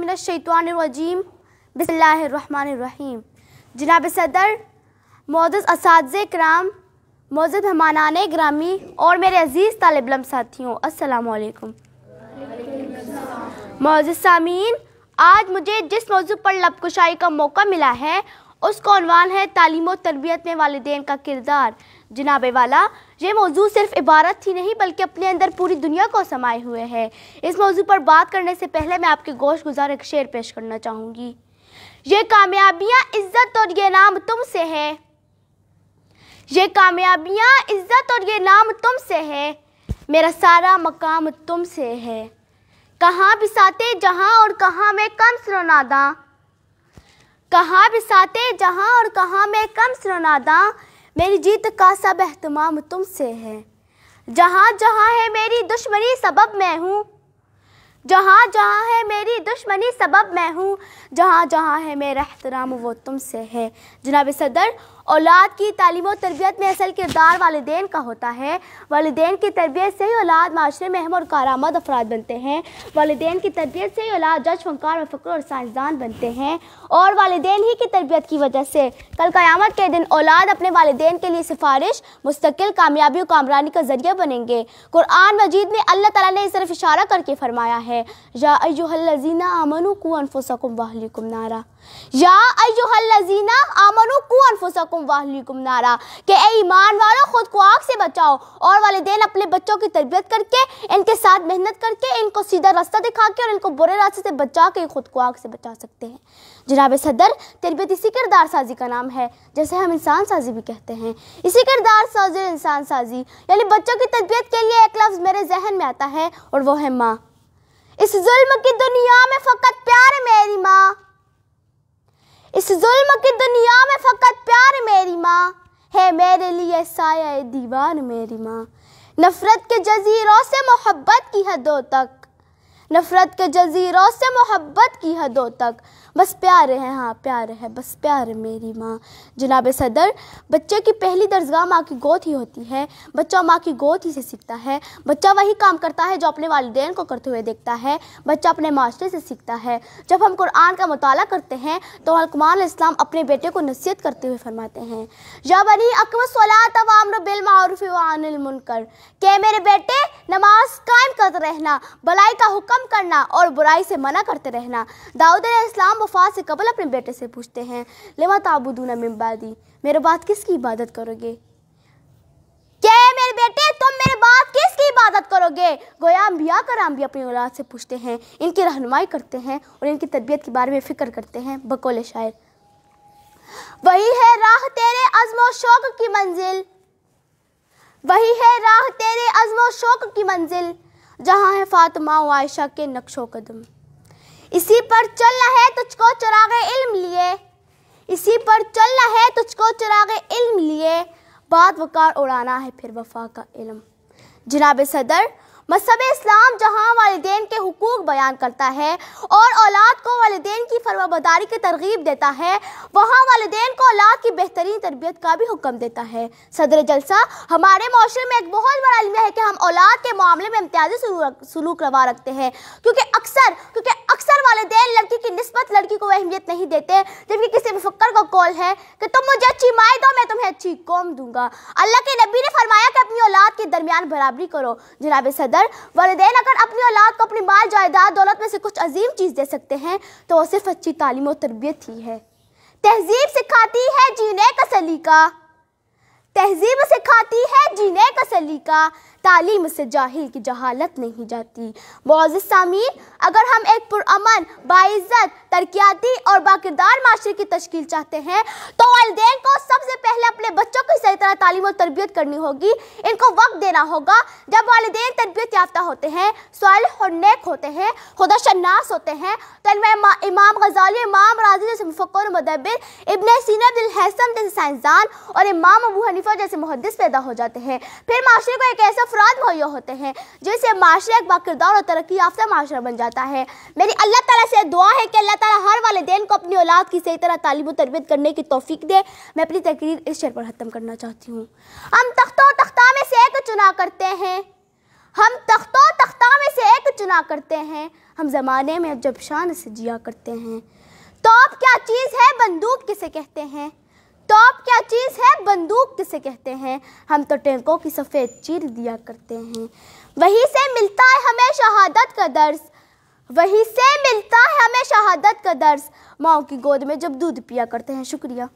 मिनशैतवानरजीम बसमीम जनाब सदर मोज़ इस कराम मोज़ हमानान ग्रामी और मेरे अज़ीज़ तालब साथियों असलकम मोज़ सामीन आज मुझे जिस मौजू पर लबकुशाई का मौका मिला है उसका अनवान है तालीम और तरबियत में वालदेन का किरदार जनाब वाला ये मौजू सिर्फ इबारत ही नहीं बल्कि अपने अंदर पूरी दुनिया को समाये हुए है इस मौजू पर बात करने से पहले मैं आपके गोश गुजार एक शेर पेश करना चाहूँगी ये कामयाबियाँ इज्जत और ये नाम तुम से है ये कामयाबियाँ इज्जत और ये नाम तुम से है मेरा सारा मकाम तुम से है कहाँ बिसाते जहाँ और कहाँ मैं कम सुनादा कहाँ बिसाते जहाँ और कहाँ मैं कम सुनादा मेरी जीत का सब अहतमाम तुमसे है जहाँ जहाँ है मेरी दुश्मनी सबब मैं हूँ जहाँ जहाँ है मेरी दुश्मनी सबब मैं हूँ जहाँ जहाँ है मेरा एहतराम वो तुमसे है जनाब सदर औलाद की तालीम और तरबियत में असल किरदार वालदेन का होता है वालदेन की तरबियत से ही औलाद माशरे में अहम और कारामद अफराद बनते हैं वालदेन की तरबियत से ही औलाद जज फनकार फ़क्र और साइंसदान बनते हैं और वालदेन ही की तरबियत की वजह से कल क़यामत के दिन औलाद अपने वालदेन के लिए सिफारिश मुस्तकिल कामयाबी और कामरानी का जरिया बनेंगे कुरान मजीद में अल्लाह ताला ने इस तरफ इशारा करके फरमाया है याजीना अमन आमनु नारा या अयोहल्लजीना आमनु अलैकुम वालेकुम नारा के ए ईमान वालों खुद को आग से बचाओ और वालदेन अपने बच्चों की तरबियत करके इनके साथ मेहनत करके इनको सीधा रास्ता दिखा के और इनको बुरे रास्ते से बचा के खुद को आग से बचा सकते हैं जनाब सदर तरबियत इसी किरदार साजी का नाम है जैसे हम इंसान साजी भी कहते हैं इसी किरदार साजी इंसान साजी यानी बच्चों की तरबियत के लिए एक लफ्ज़ मेरे जहन में आता है और वह है माँ इस जुल्म की दुनिया में फ़कत प्यार मेरी माँ इस जुल्म की दुनिया में फ़कत प्यार मेरी माँ है मेरे लिए साया दीवार मेरी माँ नफ़रत के जजीरों से मोहब्बत की हदों तक नफ़रत के जजीरों से मोहब्बत की हदों तक बस प्यार है हाँ प्यार है बस प्यार मेरी माँ जनाब सदर बच्चे की पहली दर्जगाह माँ की गोद ही होती है बच्चा माँ की गोद ही से सीखता है बच्चा वही काम करता है जो अपने वालदेन को करते हुए देखता है बच्चा अपने मास्टर से सीखता है जब हम कुरान का मताल करते हैं तो हकमान इस्लाम अपने बेटे को नसीहत करते हुए फरमाते हैं या बनी अकमसलामारूफ़ानकर के मेरे बेटे नमाज कायम करते रहना भलाई का हुक्म करना और बुराई से मना करते रहना दाऊद इस्लाम वफात से कबल अपने बेटे से पूछते हैं लेवा ताबुदूना मिम्बादी मेरे बात किसकी इबादत करोगे क्या मेरे बेटे तुम मेरे बात किसकी इबादत करोगे गोया अम्बिया कराम भी अपनी औलाद से पूछते हैं इनकी रहनुमाई करते हैं और इनकी तरबियत के बारे में फ़िक्र करते हैं बकोले शायर वही है राह तेरे अजमो शौक की मंजिल वही है राह तेरे अजमो शौक की मंजिल जहाँ है फातिमा आयशा के नक्शो कदम इसी पर चल रहा है तुझको चराग इल्म लिए इसी पर चल रहा है तुझको चराग इल्म लिए बाद वकार उड़ाना है फिर वफा का इल्म जनाब सदर मजहब इस्लाम जहाँ वालदेन के हकूक़ बयान करता है और औलाद को वालदेन की फरमाबदारी की तरगीब देता है वहाँ वालदेन को औलाद की बेहतरीन तरबियत का भी हुक्म देता है सदर जलसा हमारे माशरे में एक बहुत बड़ा अलमिया है कि हम औलाद के मामले में इम्तियाजी सलूक रवा रखते हैं क्योंकि अक्सर क्योंकि अक्सर वालदेन लड़की की नस्बत लड़की को अहमियत नहीं देते जबकि किसी मुफक्कर का कौल है कि तुम मुझे अच्छी माए दो मैं तुम्हें अच्छी कौम दूंगा अल्लाह के नबी ने फरमाया कि अपनी औलाद के दरमियान बराबरी करो जनाब सदर अगर वालदेन अगर अपनी औलाद को अपनी माल जायदाद दौलत में से कुछ अजीम चीज़ दे सकते हैं तो वो सिर्फ अच्छी तालीम और तरबियत ही है तहजीब सिखाती है जीने का सलीका तहजीब सिखाती है जीने का सलीका तालीम से जाहिल की जहालत नहीं जाती मोज़ सामीर अगर हम एक पुरान बाइज़त तरक्याती और बाकीदार माशरे की तश्कील चाहते हैं तो वालदेन को सबसे पहले अपने बच्चों की सही तरह तालीम और तरबियत करनी होगी इनको वक्त देना होगा जब वाले तरबियत याफ्ता होते हैं सवाल और नेक होते हैं खुदा शन्नास होते हैं तो इनमें इमाम गजाली इमाम राजी जैसे मुफक्र मदबिर इबन सीन जैसे साइंसदान और इमाम अबू हनीफा जैसे मुहदस पैदा हो जाते हैं फिर माशरे को एक ऐसा अफराद मुहैया होते हैं जिससे माशरा एक बाकिरदार और तरक्की याफ्ता माशरा बन जाता है मेरी अल्लाह ताला से दुआ है कि अल्लाह ताला हर वालदेन को अपनी औलाद की सही तरह तालीम तरबियत करने की तोफीक दे मैं अपनी तकरीर इस शेर पर ख़त्म करना चाहती हूँ हम तख्तों तख्ता में से एक चुना करते हैं हम तख्तों तख्ता में से एक चुना करते हैं हम ज़माने में जब शान से जिया करते हैं तो अब क्या चीज़ है बंदूक किसे कहते हैं क्या चीज़ है बंदूक किसे कहते हैं हम तो टैंकों की सफ़ेद चीर दिया करते हैं वहीं से मिलता है हमें शहादत का दर्स वहीं से मिलता है हमें शहादत का दर्स माओ की गोद में जब दूध पिया करते हैं शुक्रिया